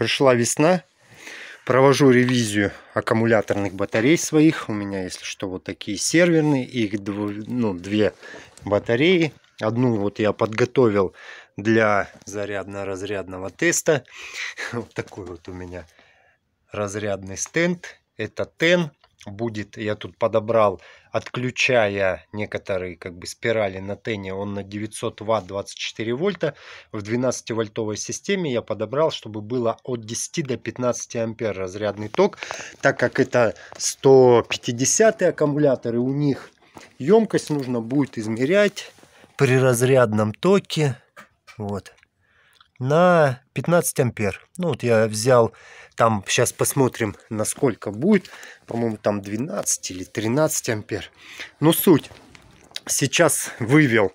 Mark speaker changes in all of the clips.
Speaker 1: Пришла весна, провожу ревизию аккумуляторных батарей своих. У меня, если что, вот такие серверные, их дв... ну, две батареи. Одну вот я подготовил для зарядно-разрядного теста. Вот такой вот у меня разрядный стенд. Это TEN будет, я тут подобрал, отключая некоторые как бы спирали на тене, он на 900 ватт 24 вольта. В 12 вольтовой системе я подобрал, чтобы было от 10 до 15 ампер разрядный ток, так как это 150 аккумуляторы, у них емкость нужно будет измерять при разрядном токе. Вот на 15 ампер. Ну вот я взял, там сейчас посмотрим, насколько будет. По-моему, там 12 или 13 ампер. Но ну, суть. Сейчас вывел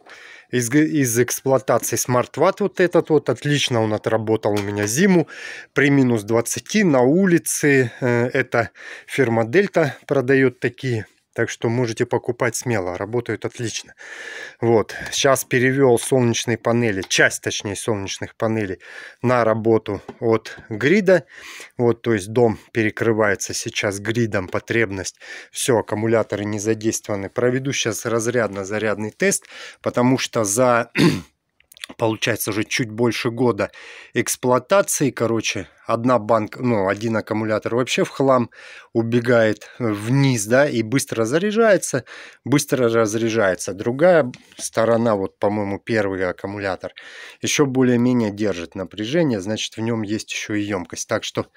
Speaker 1: из, из эксплуатации Smart Watt вот этот вот. Отлично он отработал у меня зиму. При минус 20 на улице. Э, эта фирма Дельта продает такие так что можете покупать смело, работают отлично. Вот, сейчас перевел солнечные панели, часть точнее солнечных панелей на работу от грида. Вот, то есть дом перекрывается сейчас гридом, потребность. Все, аккумуляторы не задействованы. Проведу сейчас разрядно-зарядный тест, потому что за получается уже чуть больше года эксплуатации, короче, одна банк, ну, один аккумулятор вообще в хлам убегает вниз, да, и быстро заряжается, быстро разряжается. Другая сторона, вот, по-моему, первый аккумулятор, еще более-менее держит напряжение, значит, в нем есть еще и емкость. Так что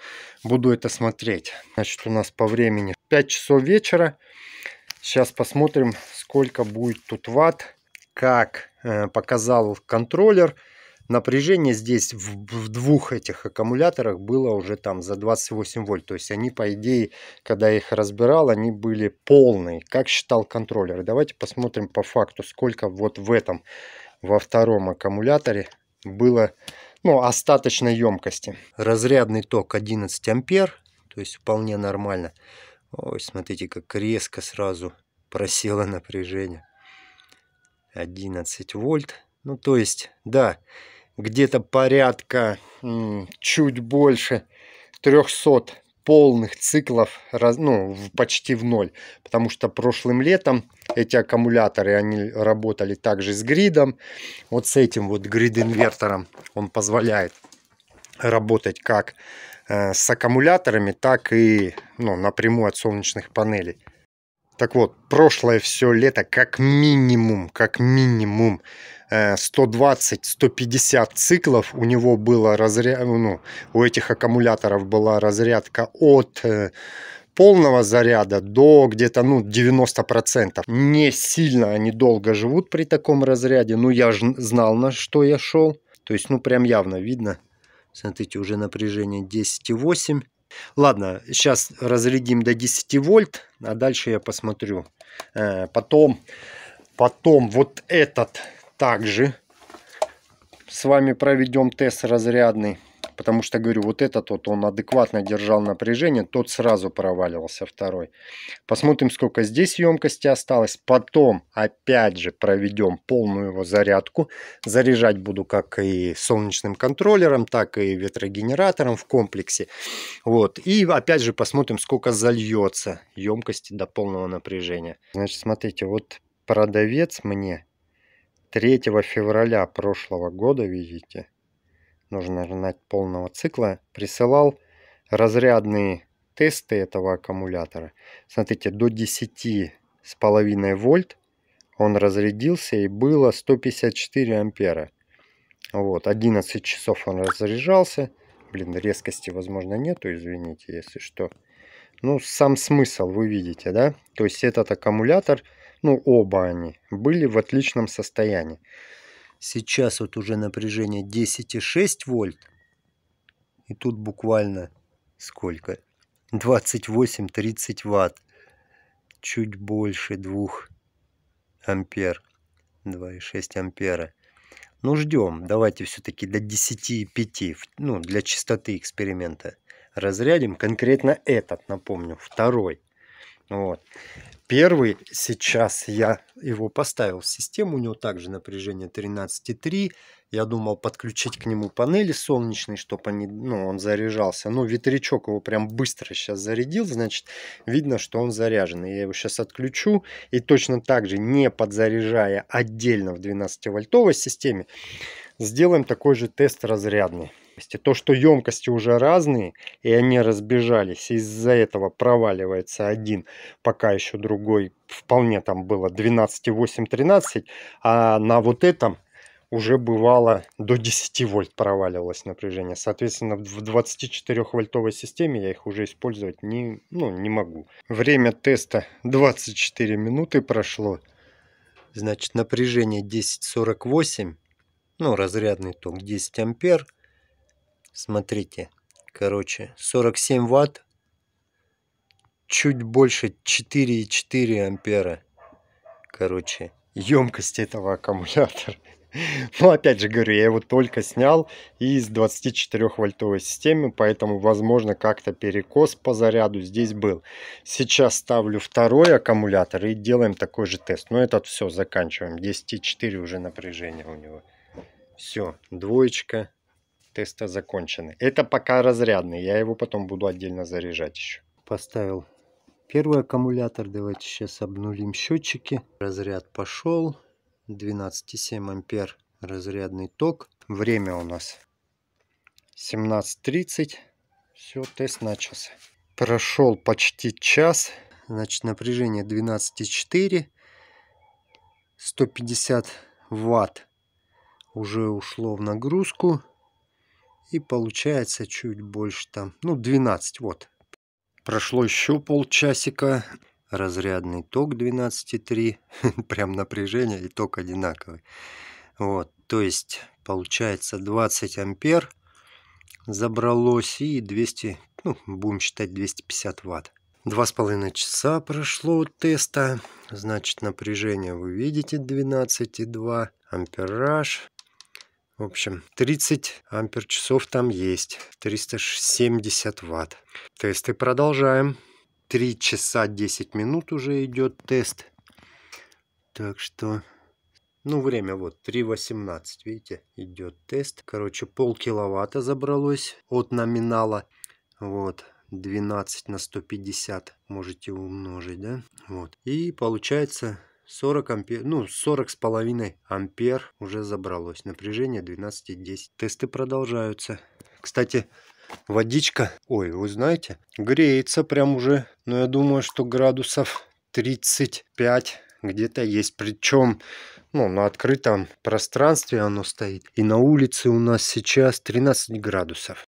Speaker 1: буду это смотреть. Значит, у нас по времени 5 часов вечера. Сейчас посмотрим, сколько будет тут ватт, как Э, показал контроллер. Напряжение здесь в, в двух этих аккумуляторах было уже там за 28 вольт. То есть они, по идее, когда я их разбирал, они были полные, как считал контроллер. Давайте посмотрим по факту, сколько вот в этом, во втором аккумуляторе было ну, остаточной емкости. Разрядный ток 11 ампер, то есть вполне нормально. Ой, смотрите, как резко сразу просело напряжение. 11 вольт. Ну, то есть, да, где-то порядка чуть больше 300 полных циклов, ну, почти в ноль. Потому что прошлым летом эти аккумуляторы, они работали также с гридом. Вот с этим вот грид-инвертором он позволяет работать как э, с аккумуляторами, так и ну, напрямую от солнечных панелей. Так вот, прошлое все лето как минимум, как минимум 120-150 э, циклов у него было разряд, э, ну, у этих аккумуляторов была разрядка от э, полного заряда до где-то ну 90 процентов не сильно они долго живут при таком разряде ну я же знал на что я шел то есть ну прям явно видно смотрите уже напряжение 10,8 Ладно, сейчас разрядим до 10 вольт, а дальше я посмотрю. Э, потом, потом вот этот также с вами проведем тест разрядный. Потому что, говорю, вот этот вот, он адекватно держал напряжение, тот сразу провалился второй. Посмотрим, сколько здесь емкости осталось. Потом, опять же, проведем полную его зарядку. Заряжать буду как и солнечным контроллером, так и ветрогенератором в комплексе. Вот. И опять же посмотрим, сколько зальется емкости до полного напряжения. Значит, смотрите, вот продавец мне 3 февраля прошлого года, видите, нужно нагнать полного цикла, присылал разрядные тесты этого аккумулятора. Смотрите, до 10 с половиной вольт он разрядился и было 154 ампера. Вот, 11 часов он разряжался. Блин, резкости, возможно, нету, извините, если что. Ну, сам смысл вы видите, да? То есть этот аккумулятор, ну, оба они, были в отличном состоянии. Сейчас вот уже напряжение 10,6 вольт. И тут буквально сколько? 28-30 ватт. Чуть больше 2 ампер. 2,6 ампера. Ну, ждем. Давайте все-таки до 10,5, ну, для чистоты эксперимента разрядим. Конкретно этот, напомню, второй. Вот. Первый сейчас я его поставил в систему, у него также напряжение 13,3. Я думал подключить к нему панели солнечные, чтобы они, ну, он заряжался. Но ну, ветрячок его прям быстро сейчас зарядил, значит, видно, что он заряжен. Я его сейчас отключу и точно так же, не подзаряжая отдельно в 12-вольтовой системе, сделаем такой же тест разрядный. То, что емкости уже разные, и они разбежались, из-за этого проваливается один, пока еще другой, вполне там было 12, 8, 13, а на вот этом уже бывало до 10 вольт проваливалось напряжение. Соответственно, в 24 вольтовой системе я их уже использовать не, ну, не могу. Время теста 24 минуты прошло. Значит, напряжение 1048 ну, разрядный ток 10 ампер. Смотрите, короче, 47 ватт, чуть больше 4,4 ампера. Короче, емкость этого аккумулятора. Ну, опять же говорю, я его только снял из 24-вольтовой системы, поэтому, возможно, как-то перекос по заряду здесь был. Сейчас ставлю второй аккумулятор и делаем такой же тест. Но этот все, заканчиваем. 10,4 уже напряжение у него. Все, двоечка теста закончены. Это пока разрядный, я его потом буду отдельно заряжать еще. Поставил первый аккумулятор, давайте сейчас обнулим счетчики. Разряд пошел, 12,7 ампер разрядный ток. Время у нас 17.30, все, тест начался. Прошел почти час, значит напряжение 12,4, 150 ватт уже ушло в нагрузку. И получается чуть больше там, ну 12, вот. Прошло еще полчасика, разрядный ток 12,3, прям напряжение и ток одинаковый. Вот, то есть получается 20 ампер забралось и 200, ну будем считать 250 ватт. Два с половиной часа прошло теста, значит напряжение вы видите 12,2 ампераж в общем, 30 ампер-часов там есть, 370 ватт. Тесты продолжаем. 3 часа 10 минут уже идет тест. Так что, ну время вот 3.18, видите, идет тест. Короче, полкиловатта забралось от номинала. Вот, 12 на 150 можете умножить, да? Вот, и получается 40 ампер, ну 40 с половиной ампер уже забралось. Напряжение 12,10. Тесты продолжаются. Кстати, водичка, ой, вы знаете, греется прям уже, но я думаю, что градусов 35 где-то есть. Причем, ну, на открытом пространстве оно стоит. И на улице у нас сейчас 13 градусов.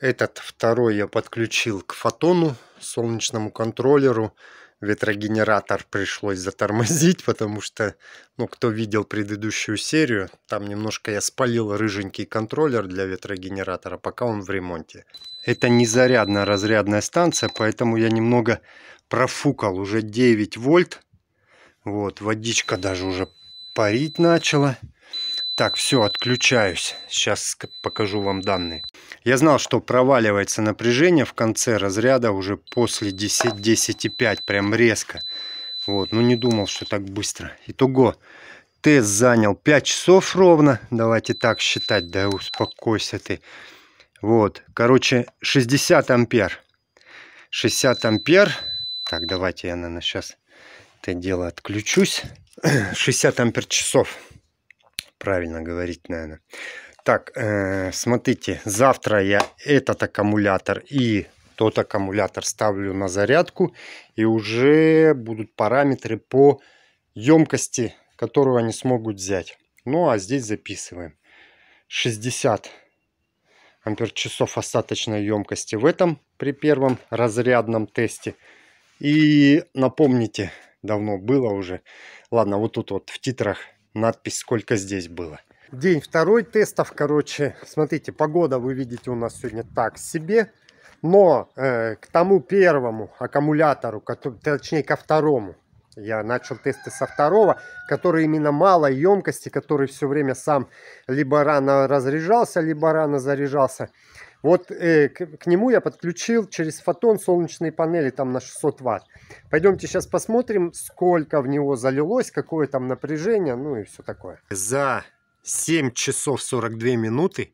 Speaker 1: Этот второй я подключил к фотону, солнечному контроллеру ветрогенератор пришлось затормозить, потому что, ну, кто видел предыдущую серию, там немножко я спалил рыженький контроллер для ветрогенератора, пока он в ремонте. Это не зарядно-разрядная станция, поэтому я немного профукал, уже 9 вольт. Вот, водичка даже уже парить начала. Так, все, отключаюсь. Сейчас покажу вам данные. Я знал, что проваливается напряжение в конце разряда уже после 10, 10,5, прям резко. Вот, но ну не думал, что так быстро. Итого, тест занял 5 часов ровно. Давайте так считать, да успокойся ты. Вот, короче, 60 ампер. 60 ампер. Так, давайте я, наверное, сейчас это дело отключусь. 60 ампер часов правильно говорить, наверное. Так, э, смотрите, завтра я этот аккумулятор и тот аккумулятор ставлю на зарядку. И уже будут параметры по емкости, которую они смогут взять. Ну, а здесь записываем. 60 ампер-часов остаточной емкости в этом при первом разрядном тесте. И напомните, давно было уже. Ладно, вот тут вот в титрах надпись, сколько здесь было. День второй тестов, короче. Смотрите, погода вы видите у нас сегодня так себе. Но э, к тому первому аккумулятору, точнее ко второму, я начал тесты со второго, который именно малой емкости, который все время сам либо рано разряжался, либо рано заряжался. Вот э, к, к нему я подключил через фотон солнечные панели там на 600 ватт. Пойдемте сейчас посмотрим, сколько в него залилось, какое там напряжение, ну и все такое. За 7 часов 42 минуты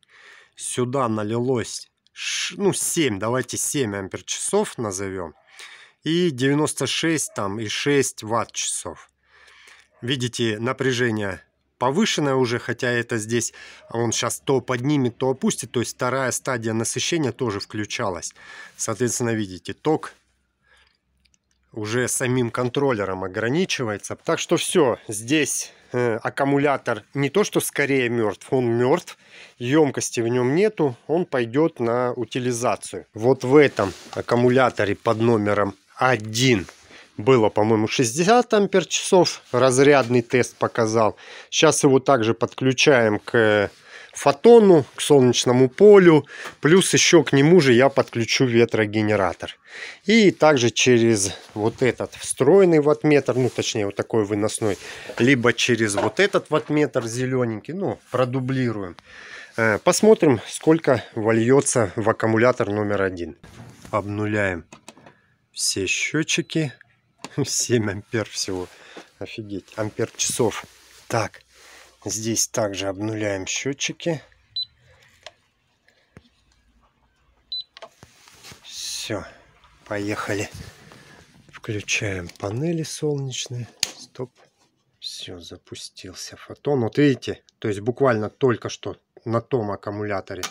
Speaker 1: сюда налилось, ну 7, давайте 7 ампер часов назовем. И 96 там и 6 ватт часов. Видите, напряжение повышенная уже, хотя это здесь а он сейчас то поднимет, то опустит. То есть вторая стадия насыщения тоже включалась. Соответственно, видите, ток уже самим контроллером ограничивается. Так что все, здесь э, аккумулятор не то что скорее мертв, он мертв, емкости в нем нету, он пойдет на утилизацию. Вот в этом аккумуляторе под номером 1 было, по-моему, 60 ампер-часов, разрядный тест показал. Сейчас его также подключаем к э, фотону, к солнечному полю, плюс еще к нему же я подключу ветрогенератор. И также через вот этот встроенный ваттметр, ну точнее вот такой выносной, либо через вот этот ватметр зелененький, ну продублируем. Э, посмотрим, сколько вольется в аккумулятор номер один. Обнуляем все счетчики. 7 ампер всего. Офигеть, ампер часов. Так, здесь также обнуляем счетчики. Все, поехали. Включаем панели солнечные. Стоп. Все, запустился фотон. Вот видите, то есть буквально только что на том аккумуляторе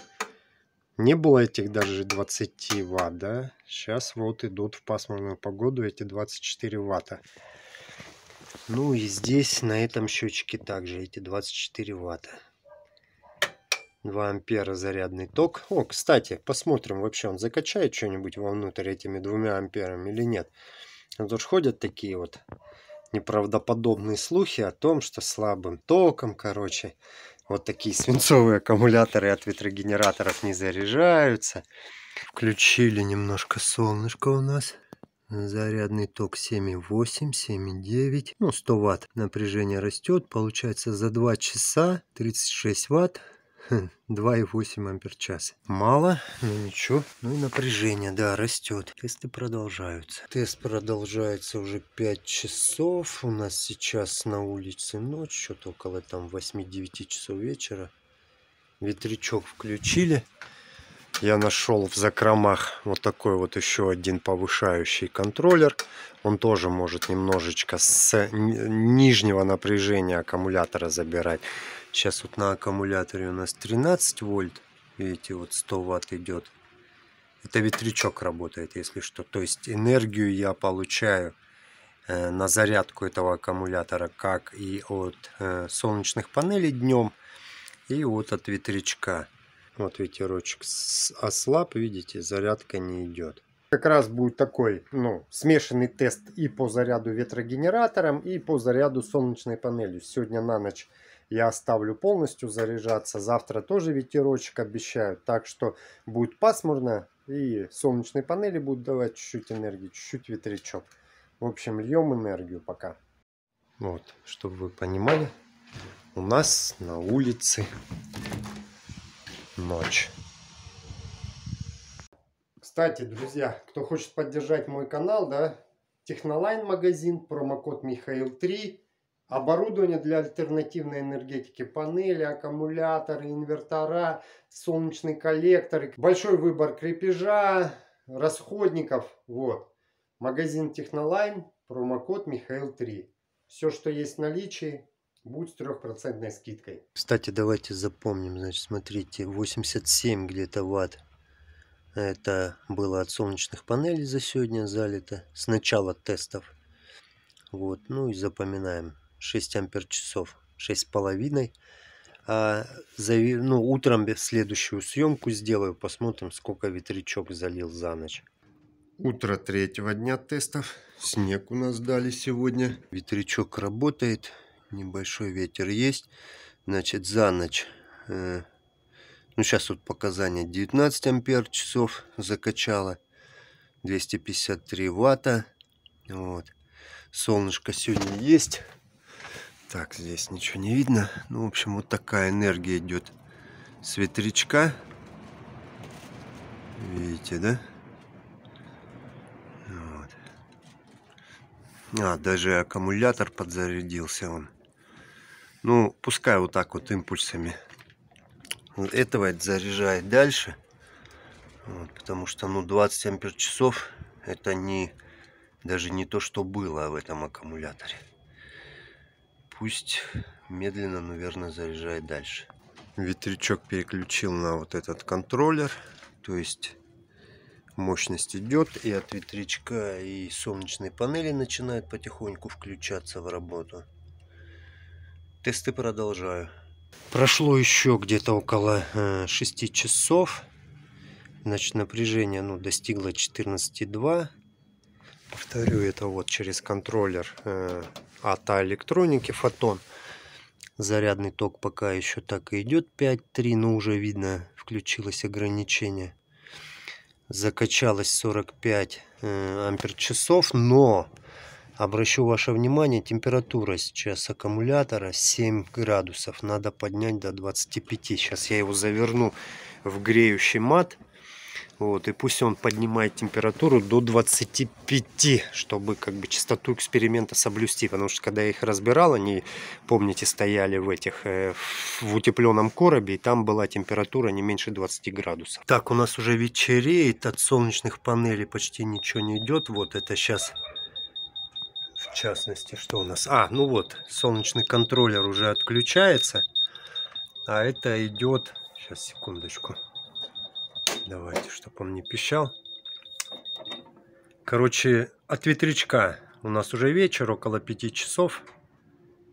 Speaker 1: не было этих даже 20 ватт, да? Сейчас вот идут в пасмурную погоду эти 24 ватта. Ну и здесь на этом счетчике также эти 24 ватта. 2 ампера зарядный ток. О, кстати, посмотрим вообще, он закачает что-нибудь вовнутрь этими двумя амперами или нет. Тут же ходят такие вот неправдоподобные слухи о том, что слабым током, короче, вот такие свинцовые аккумуляторы от ветрогенераторов не заряжаются. Включили немножко солнышко у нас. Зарядный ток 7,8, 7,9, ну 100 ватт. Напряжение растет, получается за 2 часа 36 ватт 2,8 хм, ампер-час. Мало, но ничего. Ну и напряжение, да, растет. Тесты продолжаются. Тест продолжается уже 5 часов. У нас сейчас на улице ночь, что-то около там 8-9 часов вечера. Ветрячок включили. Я нашел в закромах вот такой вот еще один повышающий контроллер. Он тоже может немножечко с нижнего напряжения аккумулятора забирать. Сейчас вот на аккумуляторе у нас 13 вольт. Видите, вот 100 ватт идет. Это ветрячок работает, если что. То есть энергию я получаю э, на зарядку этого аккумулятора, как и от э, солнечных панелей днем, и вот от ветрячка. Вот ветерочек ослаб, видите, зарядка не идет. Как раз будет такой ну, смешанный тест и по заряду ветрогенератором, и по заряду солнечной панелью. Сегодня на ночь я оставлю полностью заряжаться. Завтра тоже ветерочек обещают, так что будет пасмурно и солнечные панели будут давать чуть-чуть энергии, чуть-чуть ветрячок. В общем, льем энергию пока. Вот, чтобы вы понимали, у нас на улице ночь. Кстати, друзья, кто хочет поддержать мой канал, да, Технолайн магазин, промокод Михаил 3 Оборудование для альтернативной энергетики, панели, аккумуляторы, инвертора, солнечные коллекторы, большой выбор крепежа, расходников. Вот. Магазин Технолайн, промокод Михаил 3. Все, что есть в наличии, будет с трехпроцентной скидкой. Кстати, давайте запомним, значит, смотрите, 87 где-то ватт. Это было от солнечных панелей за сегодня залито с начала тестов. Вот, ну и запоминаем. 6 ампер часов, 6,5. А, зави... ну, утром следующую съемку сделаю, посмотрим, сколько ветрячок залил за ночь. Утро третьего дня тестов. Снег у нас дали сегодня. Ветрячок работает, небольшой ветер есть. Значит, за ночь... Э, ну, сейчас вот показания 19 ампер часов закачала. 253 ватта. Вот. Солнышко сегодня есть. Так, здесь ничего не видно. Ну, в общем, вот такая энергия идет с ветрячка. Видите, да? Вот. А, даже аккумулятор подзарядился он. Ну, пускай вот так вот импульсами. этого этого заряжает дальше. Вот, потому что, ну, 20 ампер часов это не даже не то, что было в этом аккумуляторе пусть медленно, наверное, заряжает дальше. Ветрячок переключил на вот этот контроллер, то есть мощность идет и от ветрячка и солнечные панели начинают потихоньку включаться в работу. Тесты продолжаю. Прошло еще где-то около э, 6 часов. Значит, напряжение ну, достигло 14,2. Повторю это вот через контроллер э, АТА электроники Фотон. Зарядный ток пока еще так и идет 5.3, но уже видно включилось ограничение. Закачалось 45 э, ампер часов, но обращу ваше внимание, температура сейчас аккумулятора 7 градусов. Надо поднять до 25. Сейчас я его заверну в греющий мат. Вот, и пусть он поднимает температуру до 25, чтобы как бы частоту эксперимента соблюсти. Потому что когда я их разбирал, они, помните, стояли в этих, э, в утепленном коробе, и там была температура не меньше 20 градусов. Так, у нас уже вечереет, от солнечных панелей почти ничего не идет. Вот это сейчас в частности, что у нас? А, ну вот, солнечный контроллер уже отключается. А это идет... Сейчас, секундочку. Давайте, чтобы он не пищал. Короче, от ветрячка. У нас уже вечер, около 5 часов.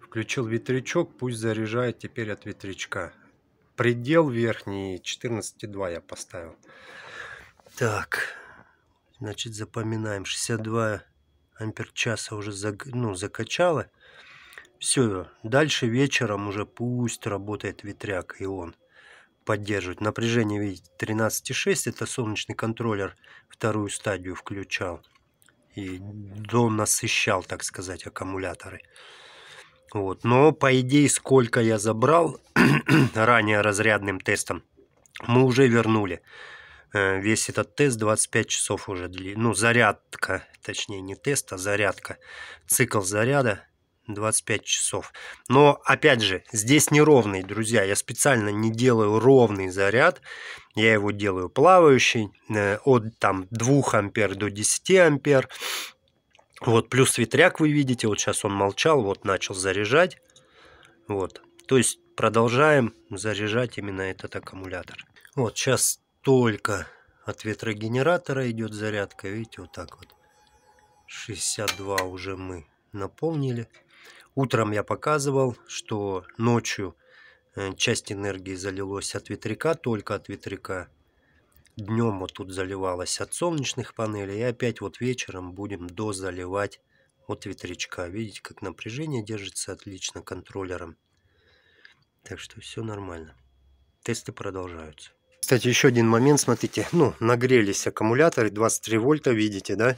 Speaker 1: Включил ветрячок, пусть заряжает теперь от ветрячка. Предел верхний 14,2 я поставил. Так, значит запоминаем. 62 ампер часа уже за, ну, закачало. Все, дальше вечером уже пусть работает ветряк и он поддерживать. Напряжение, видите, 13,6, это солнечный контроллер вторую стадию включал. И донасыщал, так сказать, аккумуляторы. Вот. Но, по идее, сколько я забрал ранее разрядным тестом, мы уже вернули. Э, весь этот тест 25 часов уже длится. Ну, зарядка, точнее, не тест, а зарядка. Цикл заряда 25 часов. Но, опять же, здесь неровный, друзья. Я специально не делаю ровный заряд. Я его делаю плавающий э, от там 2 ампер до 10 ампер. Вот плюс ветряк вы видите. Вот сейчас он молчал, вот начал заряжать. Вот. То есть продолжаем заряжать именно этот аккумулятор. Вот сейчас только от ветрогенератора идет зарядка. Видите, вот так вот. 62 уже мы наполнили. Утром я показывал, что ночью э, часть энергии залилось от ветряка, только от ветряка. Днем вот тут заливалось от солнечных панелей. И опять вот вечером будем дозаливать от ветрячка. Видите, как напряжение держится отлично контроллером. Так что все нормально. Тесты продолжаются. Кстати, еще один момент, смотрите, ну, нагрелись аккумуляторы, 23 вольта, видите, да?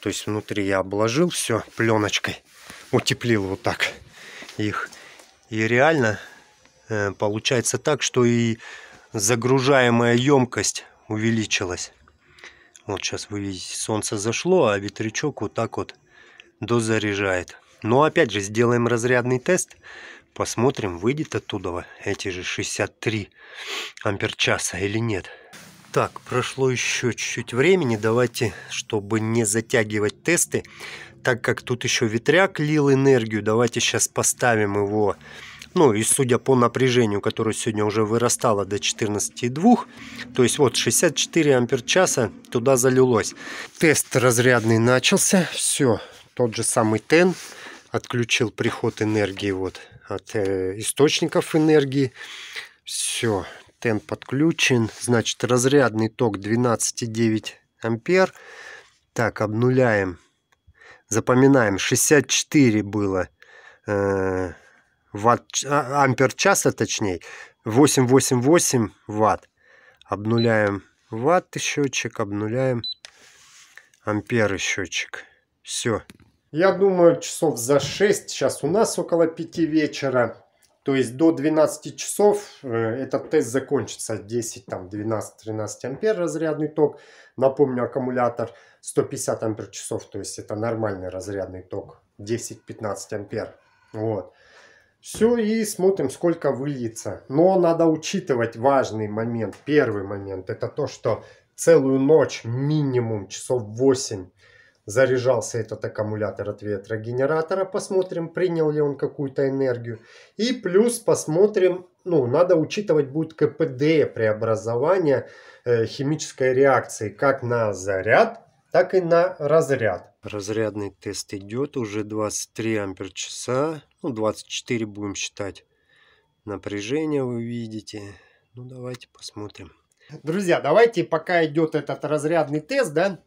Speaker 1: То есть внутри я обложил все пленочкой утеплил вот так их. И реально э, получается так, что и загружаемая емкость увеличилась. Вот сейчас вы видите, солнце зашло, а ветрячок вот так вот дозаряжает. Но опять же, сделаем разрядный тест. Посмотрим, выйдет оттуда эти же 63 ампер часа или нет. Так, прошло еще чуть-чуть времени. Давайте, чтобы не затягивать тесты, так как тут еще ветряк лил энергию, давайте сейчас поставим его. Ну и судя по напряжению, которое сегодня уже вырастало до 14,2, то есть вот 64 ампер часа туда залилось. Тест разрядный начался, все, тот же самый ТЭН отключил приход энергии вот от э, источников энергии. Все, ТЭН подключен, значит разрядный ток 12,9 ампер. Так, обнуляем запоминаем, 64 было э, ватт, а, ампер часа, точнее, 888 ватт. Обнуляем ватт счетчик, обнуляем амперы счетчик. Все. Я думаю, часов за 6, сейчас у нас около 5 вечера. То есть до 12 часов э, этот тест закончится 10, там 12-13 ампер разрядный ток. Напомню, аккумулятор 150 ампер часов, то есть это нормальный разрядный ток 10-15 ампер. Вот. Все, и смотрим, сколько выльется. Но надо учитывать важный момент. Первый момент, это то, что целую ночь, минимум часов 8, заряжался этот аккумулятор от ветрогенератора, посмотрим, принял ли он какую-то энергию. И плюс посмотрим, ну, надо учитывать будет КПД преобразования э, химической реакции как на заряд, так и на разряд. Разрядный тест идет уже 23 ампер часа, ну 24 будем считать. Напряжение вы видите. Ну давайте посмотрим. Друзья, давайте пока идет этот разрядный тест, да,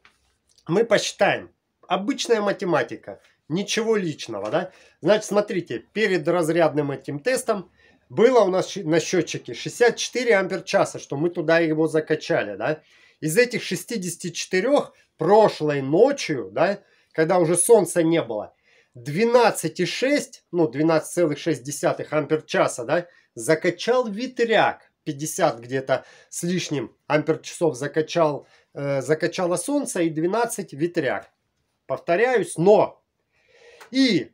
Speaker 1: мы посчитаем. Обычная математика, ничего личного, да? Значит, смотрите, перед разрядным этим тестом было у нас на счетчике 64 ампер часа, что мы туда его закачали, да? Из этих 64 прошлой ночью, да, когда уже солнца не было, 12,6, ну 12,6 ампер часа, да, закачал ветряк, 50 где-то с лишним ампер часов закачал Э, закачало солнце и 12 ветряк. Повторяюсь, но и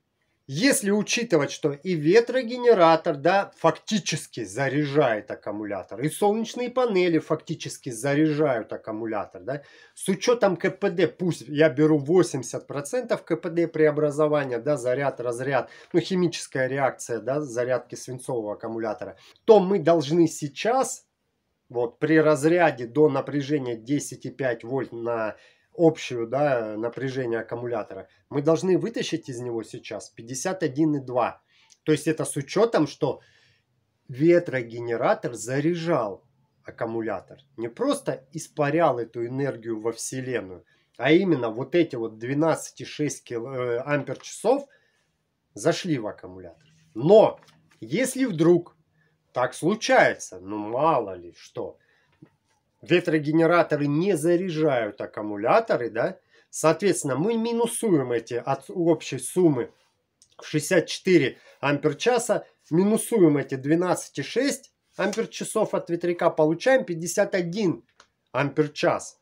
Speaker 1: если учитывать, что и ветрогенератор да, фактически заряжает аккумулятор, и солнечные панели фактически заряжают аккумулятор, да, с учетом КПД, пусть я беру 80% КПД преобразования, да, заряд-разряд, ну, химическая реакция да, зарядки свинцового аккумулятора, то мы должны сейчас вот при разряде до напряжения 10,5 вольт на общую да, напряжение аккумулятора, мы должны вытащить из него сейчас 51,2. То есть это с учетом, что ветрогенератор заряжал аккумулятор. Не просто испарял эту энергию во Вселенную, а именно вот эти вот 12,6 э, ампер-часов зашли в аккумулятор. Но если вдруг так случается, ну мало ли что. Ветрогенераторы не заряжают аккумуляторы, да? Соответственно, мы минусуем эти от общей суммы в 64 ампер-часа, минусуем эти 12,6 ампер-часов от ветряка, получаем 51 ампер-час.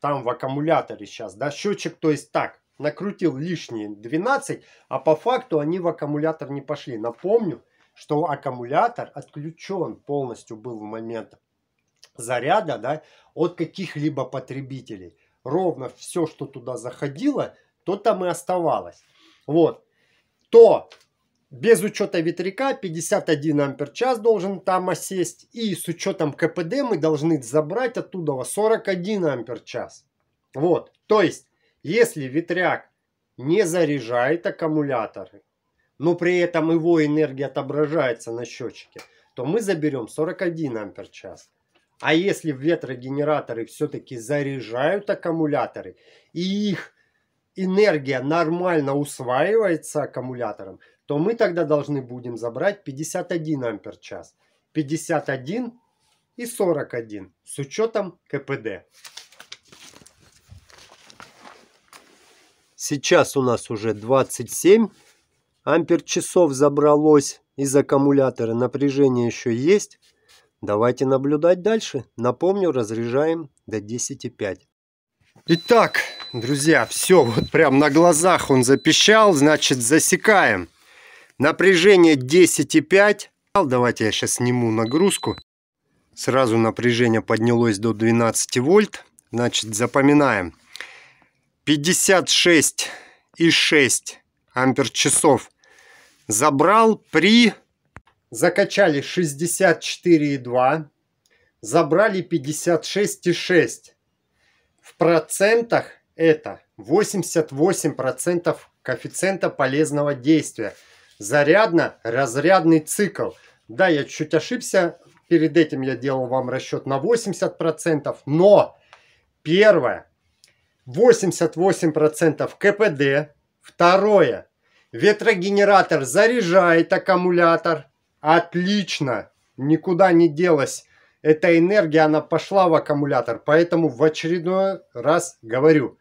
Speaker 1: Там в аккумуляторе сейчас, да, счетчик, то есть так, накрутил лишние 12, а по факту они в аккумулятор не пошли. Напомню, что аккумулятор отключен полностью был в момент заряда да, от каких-либо потребителей. Ровно все, что туда заходило, то там и оставалось. Вот. То без учета ветряка 51 ампер час должен там осесть. И с учетом КПД мы должны забрать оттуда 41 ампер час. Вот. То есть, если ветряк не заряжает аккумуляторы, но при этом его энергия отображается на счетчике, то мы заберем 41 ампер-час. А если ветрогенераторы все-таки заряжают аккумуляторы, и их энергия нормально усваивается аккумулятором, то мы тогда должны будем забрать 51 ампер-час. 51 и 41 с учетом КПД. Сейчас у нас уже 27 Ампер часов забралось из аккумулятора, напряжение еще есть. Давайте наблюдать дальше. Напомню, разряжаем до 10,5. Итак, друзья, все, вот прям на глазах он запищал, значит засекаем. Напряжение 10,5. Давайте я сейчас сниму нагрузку. Сразу напряжение поднялось до 12 вольт. Значит, запоминаем. 56,6 ампер-часов забрал при... Закачали 64,2, забрали 56,6. В процентах это 88% коэффициента полезного действия. Зарядно-разрядный цикл. Да, я чуть ошибся. Перед этим я делал вам расчет на 80%. Но первое, 88% КПД. Второе, Ветрогенератор заряжает аккумулятор. Отлично. Никуда не делась эта энергия, она пошла в аккумулятор. Поэтому в очередной раз говорю,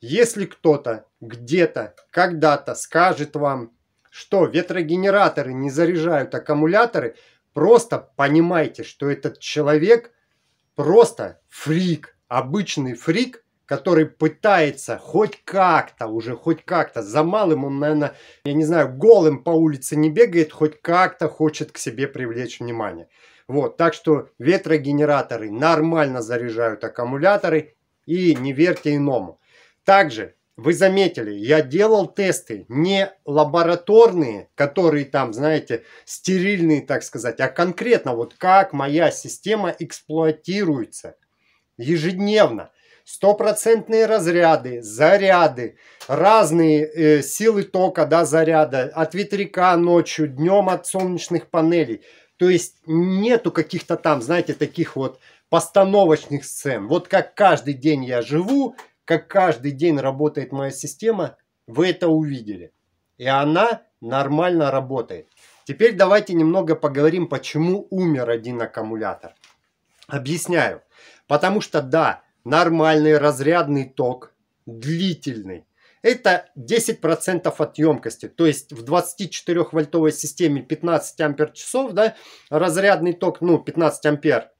Speaker 1: если кто-то где-то, когда-то скажет вам, что ветрогенераторы не заряжают аккумуляторы, просто понимайте, что этот человек просто фрик, обычный фрик, который пытается хоть как-то уже, хоть как-то, за малым он, наверное, я не знаю, голым по улице не бегает, хоть как-то хочет к себе привлечь внимание. Вот, так что ветрогенераторы нормально заряжают аккумуляторы и не верьте иному. Также вы заметили, я делал тесты не лабораторные, которые там, знаете, стерильные, так сказать, а конкретно вот как моя система эксплуатируется ежедневно стопроцентные разряды, заряды, разные э, силы тока, да, заряда от ветряка ночью, днем от солнечных панелей. То есть нету каких-то там, знаете, таких вот постановочных сцен. Вот как каждый день я живу, как каждый день работает моя система, вы это увидели. И она нормально работает. Теперь давайте немного поговорим, почему умер один аккумулятор. Объясняю. Потому что да, нормальный разрядный ток, длительный, это 10% от емкости. То есть в 24-вольтовой системе 15 ампер часов, да, разрядный ток, ну, 15 ампер,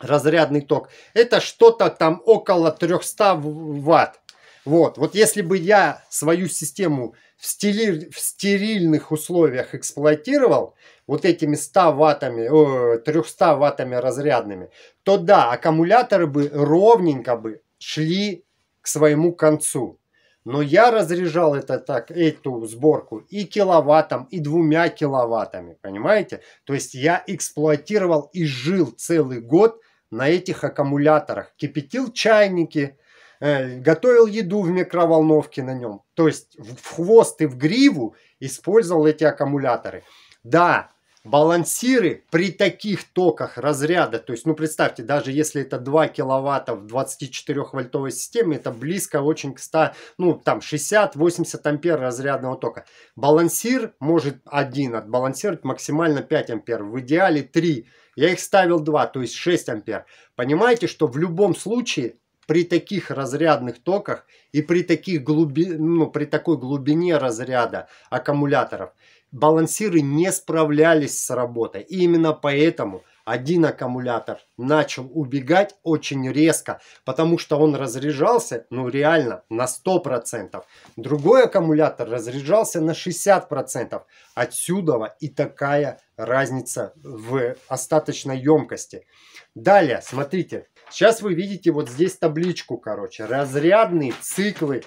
Speaker 1: разрядный ток, это что-то там около 300 ватт. Вот, вот если бы я свою систему в, стили, в стерильных условиях эксплуатировал, вот этими 100 ваттами, о, 300 ваттами разрядными, то да, аккумуляторы бы ровненько бы шли к своему концу. Но я разряжал это так, эту сборку и киловаттом, и двумя киловаттами, понимаете? То есть я эксплуатировал и жил целый год на этих аккумуляторах. Кипятил чайники, Э, готовил еду в микроволновке на нем. То есть в хвост и в гриву использовал эти аккумуляторы. Да, балансиры при таких токах разряда, то есть, ну, представьте, даже если это 2 киловатта в 24-вольтовой системе, это близко очень к 100, ну, там, 60-80 ампер разрядного тока. Балансир может один отбалансировать максимально 5 ампер, в идеале 3. Я их ставил 2, то есть 6 ампер. Понимаете, что в любом случае при таких разрядных токах и при, таких глуби... ну, при такой глубине разряда аккумуляторов балансиры не справлялись с работой. И именно поэтому один аккумулятор начал убегать очень резко, потому что он разряжался, ну реально, на 100%. Другой аккумулятор разряжался на 60%. Отсюда и такая разница в остаточной емкости. Далее, смотрите, сейчас вы видите вот здесь табличку, короче, разрядные циклы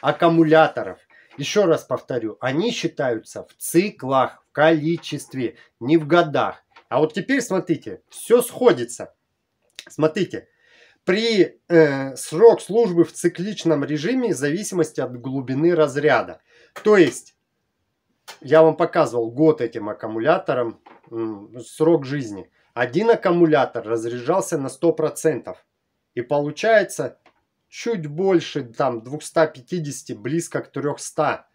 Speaker 1: аккумуляторов. Еще раз повторю, они считаются в циклах, в количестве, не в годах. А вот теперь смотрите, все сходится. Смотрите, при э, срок службы в цикличном режиме в зависимости от глубины разряда. То есть, я вам показывал год этим аккумулятором, срок жизни. Один аккумулятор разряжался на 100%. И получается чуть больше там 250, близко к 300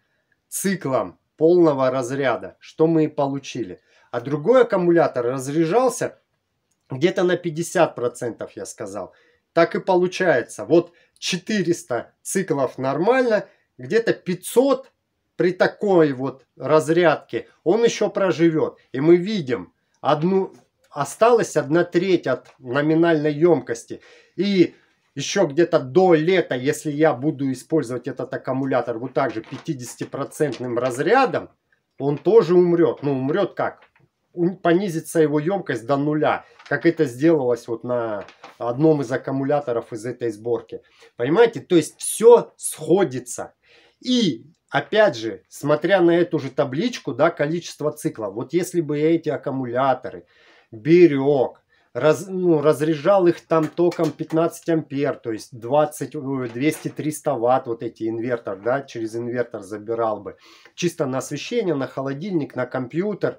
Speaker 1: циклам полного разряда, что мы и получили а другой аккумулятор разряжался где-то на 50%, я сказал. Так и получается. Вот 400 циклов нормально, где-то 500 при такой вот разрядке он еще проживет. И мы видим, одну, осталась одна треть от номинальной емкости. И еще где-то до лета, если я буду использовать этот аккумулятор вот так же 50% разрядом, он тоже умрет. Ну, умрет как? понизится его емкость до нуля, как это сделалось вот на одном из аккумуляторов из этой сборки. Понимаете, то есть все сходится. И опять же, смотря на эту же табличку, да, количество циклов, вот если бы я эти аккумуляторы берег, раз, ну, разряжал их там током 15 ампер, то есть 20, 200-300 ватт вот эти инвертор, да, через инвертор забирал бы. Чисто на освещение, на холодильник, на компьютер,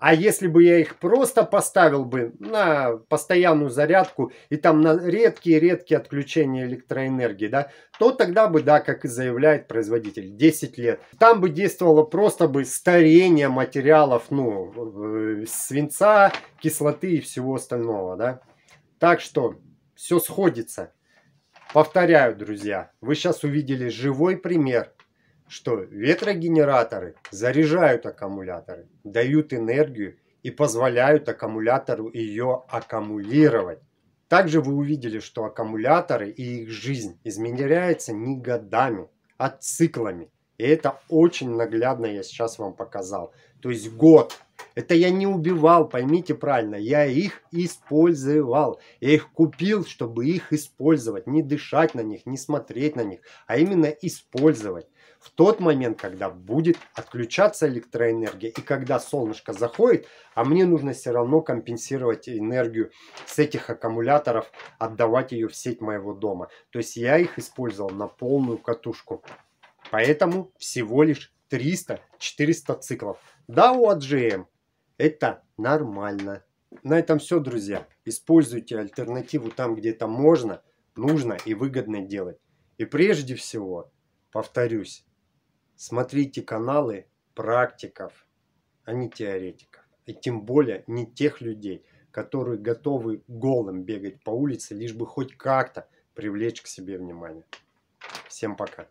Speaker 1: А если бы я их просто поставил бы на постоянную зарядку и там на редкие-редкие отключения электроэнергии, да, то тогда бы, да, как и заявляет производитель, 10 лет. Там бы действовало просто бы старение материалов, ну, э, свинца, кислоты и всего остального, да. Так что все сходится. Повторяю, друзья, вы сейчас увидели живой пример что ветрогенераторы заряжают аккумуляторы, дают энергию и позволяют аккумулятору ее аккумулировать. Также вы увидели, что аккумуляторы и их жизнь изменяется не годами, а циклами. И это очень наглядно я сейчас вам показал. То есть год. Это я не убивал, поймите правильно. Я их использовал. Я их купил, чтобы их использовать. Не дышать на них, не смотреть на них, а именно использовать в тот момент, когда будет отключаться электроэнергия и когда солнышко заходит, а мне нужно все равно компенсировать энергию с этих аккумуляторов, отдавать ее в сеть моего дома. То есть я их использовал на полную катушку. Поэтому всего лишь 300-400 циклов. Да, у AGM это нормально. На этом все, друзья. Используйте альтернативу там, где это можно, нужно и выгодно делать. И прежде всего, повторюсь, Смотрите каналы практиков, а не теоретиков. И тем более не тех людей, которые готовы голым бегать по улице, лишь бы хоть как-то привлечь к себе внимание. Всем пока.